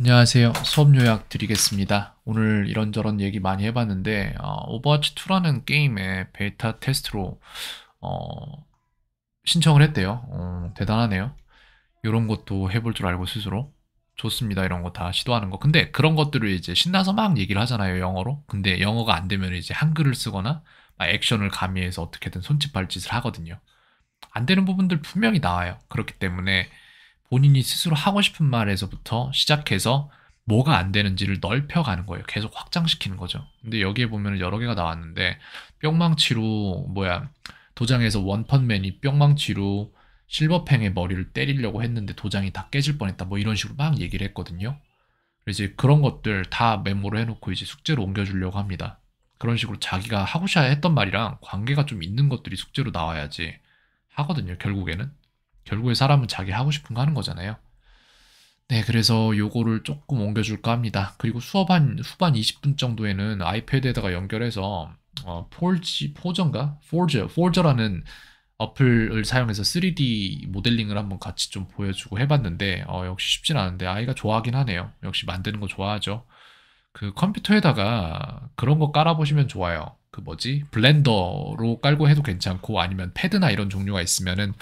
안녕하세요. 수업 요약 드리겠습니다. 오늘 이런저런 얘기 많이 해봤는데 어, 오버워치2라는 게임의 베타 테스트로 어, 신청을 했대요. 어, 대단하네요. 이런 것도 해볼 줄 알고 스스로 좋습니다. 이런 거 다 시도하는 거. 근데 그런 것들을 이제 신나서 막 얘기를 하잖아요. 영어로. 근데 영어가 안 되면 이제 한글을 쓰거나 액션을 가미해서 어떻게든 손짓 발짓을 하거든요. 안 되는 부분들 분명히 나와요. 그렇기 때문에 본인이 스스로 하고 싶은 말에서부터 시작해서 뭐가 안 되는지를 넓혀가는 거예요. 계속 확장시키는 거죠. 근데 여기에 보면 여러 개가 나왔는데 뿅망치로 뭐야 도장에서 원펀맨이 뿅망치로 실버팽의 머리를 때리려고 했는데 도장이 다 깨질 뻔했다. 뭐 이런 식으로 막 얘기를 했거든요. 이제 그런 것들 다 메모를 해놓고 이제 숙제로 옮겨주려고 합니다. 그런 식으로 자기가 하고자 했던 말이랑 관계가 좀 있는 것들이 숙제로 나와야지 하거든요. 결국에는. 결국에 사람은 자기 하고 싶은 거 하는 거잖아요. 네, 그래서 요거를 조금 옮겨줄까 합니다. 그리고 수업 한 후반 20분 정도에는 아이패드에다가 연결해서 어, 폴지, 포전가? 포저, 포저라는 어플을 사용해서 3D 모델링을 한번 같이 좀 보여주고 해봤는데 어, 역시 쉽진 않은데 아이가 좋아하긴 하네요. 역시 만드는 거 좋아하죠. 그 컴퓨터에다가 그런 거 깔아보시면 좋아요. 그 뭐지? 블렌더로 깔고 해도 괜찮고 아니면 패드나 이런 종류가 있으면은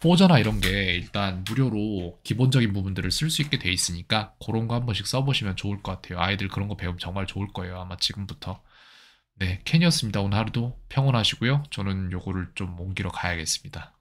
포저나 이런 게 일단 무료로 기본적인 부분들을 쓸 수 있게 돼 있으니까 그런 거 한 번씩 써보시면 좋을 것 같아요. 아이들 그런 거 배우면 정말 좋을 거예요. 아마 지금부터. 네, 캔이었습니다. 오늘 하루도 평온하시고요. 저는 요거를 좀 옮기러 가야겠습니다.